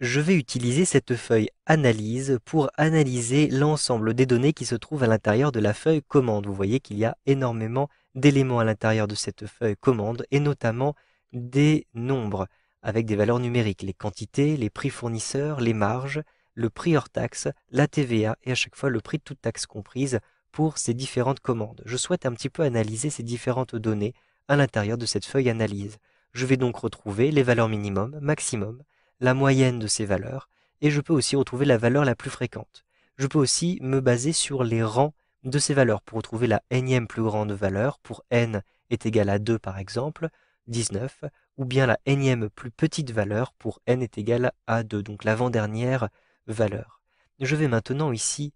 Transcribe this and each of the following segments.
Je vais utiliser cette feuille Analyse pour analyser l'ensemble des données qui se trouvent à l'intérieur de la feuille Commande. Vous voyez qu'il y a énormément d'éléments à l'intérieur de cette feuille Commande et notamment des nombres avec des valeurs numériques, les quantités, les prix fournisseurs, les marges, le prix hors taxe, la TVA et à chaque fois le prix de toute taxe comprise pour ces différentes commandes. Je souhaite un petit peu analyser ces différentes données à l'intérieur de cette feuille Analyse. Je vais donc retrouver les valeurs minimum, maximum, la moyenne de ces valeurs, et je peux aussi retrouver la valeur la plus fréquente. Je peux aussi me baser sur les rangs de ces valeurs pour retrouver la énième plus grande valeur, pour n est égale à 2 par exemple, 19, ou bien la énième plus petite valeur pour n est égale à 2, donc l'avant-dernière valeur. Je vais maintenant ici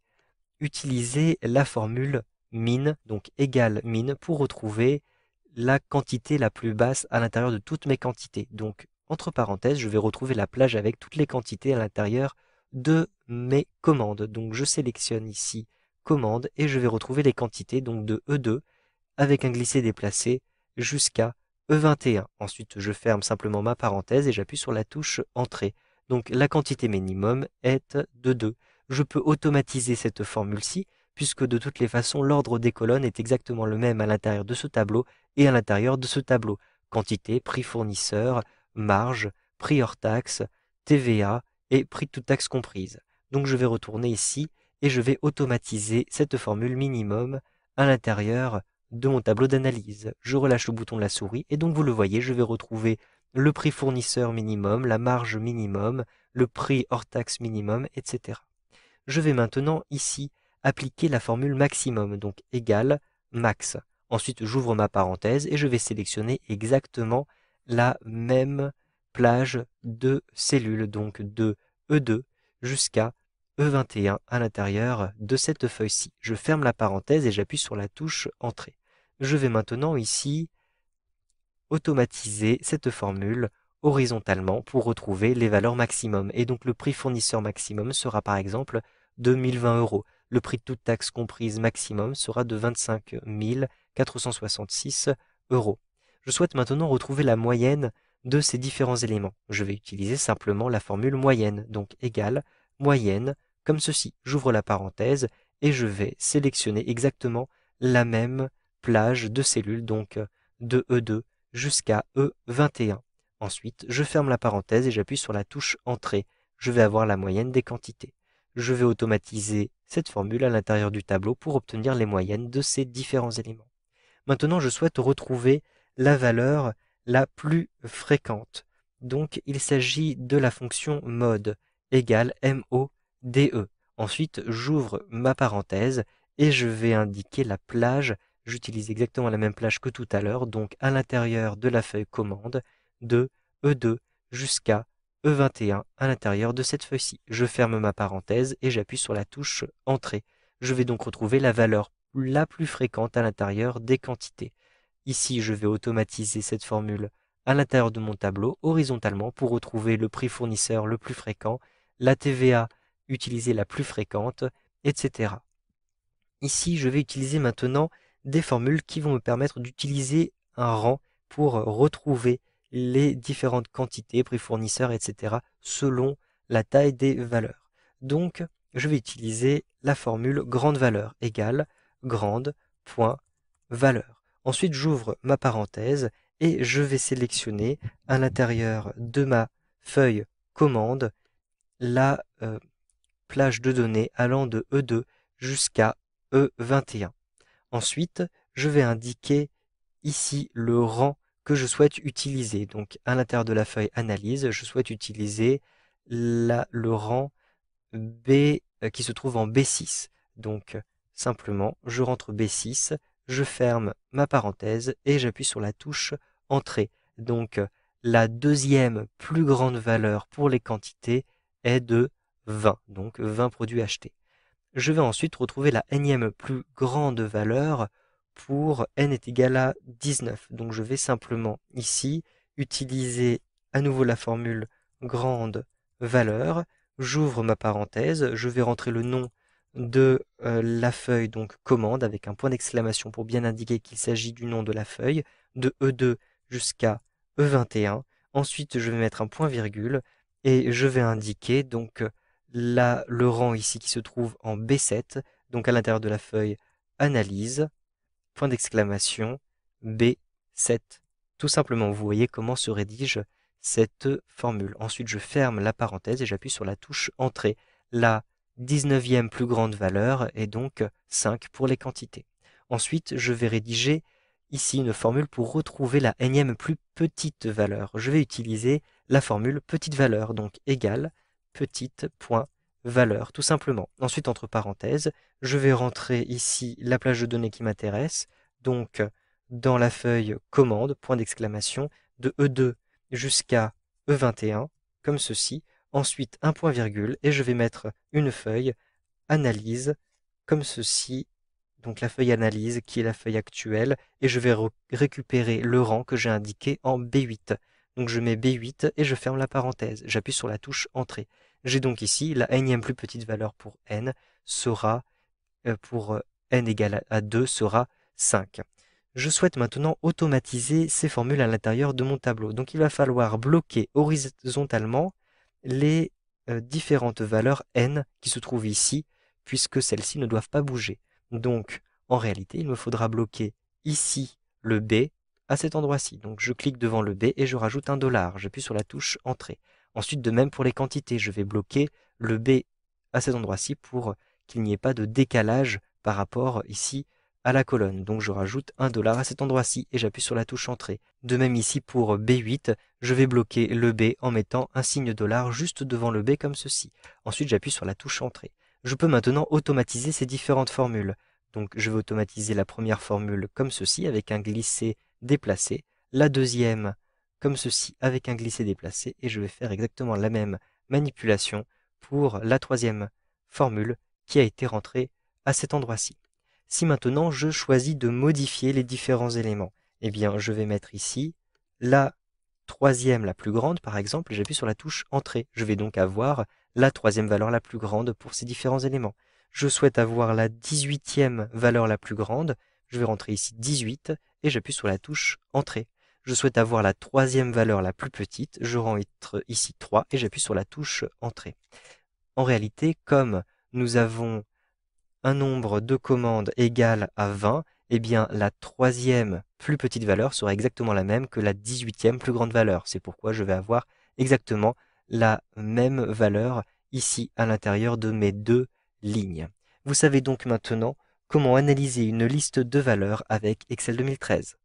utiliser la formule min, donc égale min, pour retrouver la quantité la plus basse à l'intérieur de toutes mes quantités, donc entre parenthèses, je vais retrouver la plage avec toutes les quantités à l'intérieur de mes commandes. Donc je sélectionne ici commande et je vais retrouver les quantités donc de E2 avec un glisser déplacé jusqu'à E21. Ensuite, je ferme simplement ma parenthèse et j'appuie sur la touche entrée. Donc la quantité minimum est de 2. Je peux automatiser cette formule-ci puisque de toutes les façons l'ordre des colonnes est exactement le même à l'intérieur de ce tableau et à l'intérieur de ce tableau. Quantité, prix fournisseur, marge, prix hors taxe, TVA et prix toute taxe comprise. Donc je vais retourner ici et je vais automatiser cette formule minimum à l'intérieur de mon tableau d'analyse. Je relâche le bouton de la souris et donc vous le voyez, je vais retrouver le prix fournisseur minimum, la marge minimum, le prix hors taxe minimum, etc. Je vais maintenant ici appliquer la formule maximum, donc égale max. Ensuite, j'ouvre ma parenthèse et je vais sélectionner exactement la même plage de cellules, donc de E2 jusqu'à E21 à l'intérieur de cette feuille-ci. Je ferme la parenthèse et j'appuie sur la touche Entrée. Je vais maintenant ici automatiser cette formule horizontalement pour retrouver les valeurs maximum. Et donc le prix fournisseur maximum sera par exemple de 1020 euros. Le prix de toute taxe comprise maximum sera de 25 466 euros je souhaite maintenant retrouver la moyenne de ces différents éléments. Je vais utiliser simplement la formule moyenne, donc égale moyenne, comme ceci. J'ouvre la parenthèse et je vais sélectionner exactement la même plage de cellules, donc de E2 jusqu'à E21. Ensuite, je ferme la parenthèse et j'appuie sur la touche Entrée. Je vais avoir la moyenne des quantités. Je vais automatiser cette formule à l'intérieur du tableau pour obtenir les moyennes de ces différents éléments. Maintenant, je souhaite retrouver la valeur la plus fréquente. Donc il s'agit de la fonction mode égale MODE. Ensuite, j'ouvre ma parenthèse et je vais indiquer la plage. J'utilise exactement la même plage que tout à l'heure, donc à l'intérieur de la feuille commande de E2 jusqu'à E21 à l'intérieur de cette feuille-ci. Je ferme ma parenthèse et j'appuie sur la touche Entrée. Je vais donc retrouver la valeur la plus fréquente à l'intérieur des quantités. Ici, je vais automatiser cette formule à l'intérieur de mon tableau horizontalement pour retrouver le prix fournisseur le plus fréquent, la TVA utilisée la plus fréquente, etc. Ici, je vais utiliser maintenant des formules qui vont me permettre d'utiliser un rang pour retrouver les différentes quantités, prix fournisseur, etc. selon la taille des valeurs. Donc, je vais utiliser la formule grande valeur égale grande valeur. Ensuite, j'ouvre ma parenthèse et je vais sélectionner à l'intérieur de ma feuille commande la euh, plage de données allant de E2 jusqu'à E21. Ensuite, je vais indiquer ici le rang que je souhaite utiliser. Donc à l'intérieur de la feuille analyse, je souhaite utiliser le rang B euh, qui se trouve en B6. Donc simplement, je rentre B6 je ferme ma parenthèse et j'appuie sur la touche Entrée. Donc euh, la deuxième plus grande valeur pour les quantités est de 20, donc 20 produits achetés. Je vais ensuite retrouver la énième plus grande valeur pour n est égal à 19. Donc je vais simplement ici utiliser à nouveau la formule grande valeur, j'ouvre ma parenthèse, je vais rentrer le nom de euh, la feuille, donc commande, avec un point d'exclamation pour bien indiquer qu'il s'agit du nom de la feuille, de E2 jusqu'à E21. Ensuite, je vais mettre un point virgule et je vais indiquer donc la, le rang ici qui se trouve en B7, donc à l'intérieur de la feuille analyse, point d'exclamation, B7. Tout simplement, vous voyez comment se rédige cette formule. Ensuite, je ferme la parenthèse et j'appuie sur la touche entrée. Là, 19e plus grande valeur et donc 5 pour les quantités. Ensuite, je vais rédiger ici une formule pour retrouver la énième plus petite valeur. Je vais utiliser la formule petite valeur, donc égale point valeur, tout simplement. Ensuite, entre parenthèses, je vais rentrer ici la plage de données qui m'intéresse, donc dans la feuille commande, point d'exclamation, de E2 jusqu'à E21, comme ceci, ensuite un point virgule, et je vais mettre une feuille analyse, comme ceci, donc la feuille analyse qui est la feuille actuelle, et je vais récupérer le rang que j'ai indiqué en B8. Donc je mets B8 et je ferme la parenthèse, j'appuie sur la touche Entrée. J'ai donc ici la énième plus petite valeur pour n sera, euh, pour euh, n égale à 2 sera 5. Je souhaite maintenant automatiser ces formules à l'intérieur de mon tableau. Donc il va falloir bloquer horizontalement les euh, différentes valeurs n qui se trouvent ici, puisque celles-ci ne doivent pas bouger. Donc, en réalité, il me faudra bloquer ici le B à cet endroit-ci. Donc, je clique devant le B et je rajoute un dollar. J'appuie sur la touche Entrée. Ensuite, de même pour les quantités, je vais bloquer le B à cet endroit-ci pour qu'il n'y ait pas de décalage par rapport ici à la colonne. Donc je rajoute un dollar à cet endroit-ci et j'appuie sur la touche entrée. De même ici pour B8, je vais bloquer le B en mettant un signe dollar juste devant le B comme ceci. Ensuite j'appuie sur la touche entrée. Je peux maintenant automatiser ces différentes formules. Donc je vais automatiser la première formule comme ceci avec un glissé déplacé, la deuxième comme ceci avec un glissé déplacé et je vais faire exactement la même manipulation pour la troisième formule qui a été rentrée à cet endroit-ci. Si maintenant je choisis de modifier les différents éléments, eh bien je vais mettre ici la troisième la plus grande par exemple, j'appuie sur la touche Entrée. Je vais donc avoir la troisième valeur la plus grande pour ces différents éléments. Je souhaite avoir la 18 huitième valeur la plus grande, je vais rentrer ici 18 et j'appuie sur la touche Entrée. Je souhaite avoir la troisième valeur la plus petite, je rentre ici 3 et j'appuie sur la touche Entrée. En réalité, comme nous avons un nombre de commandes égal à 20, eh bien la troisième plus petite valeur sera exactement la même que la 18 huitième plus grande valeur. C'est pourquoi je vais avoir exactement la même valeur ici à l'intérieur de mes deux lignes. Vous savez donc maintenant comment analyser une liste de valeurs avec Excel 2013.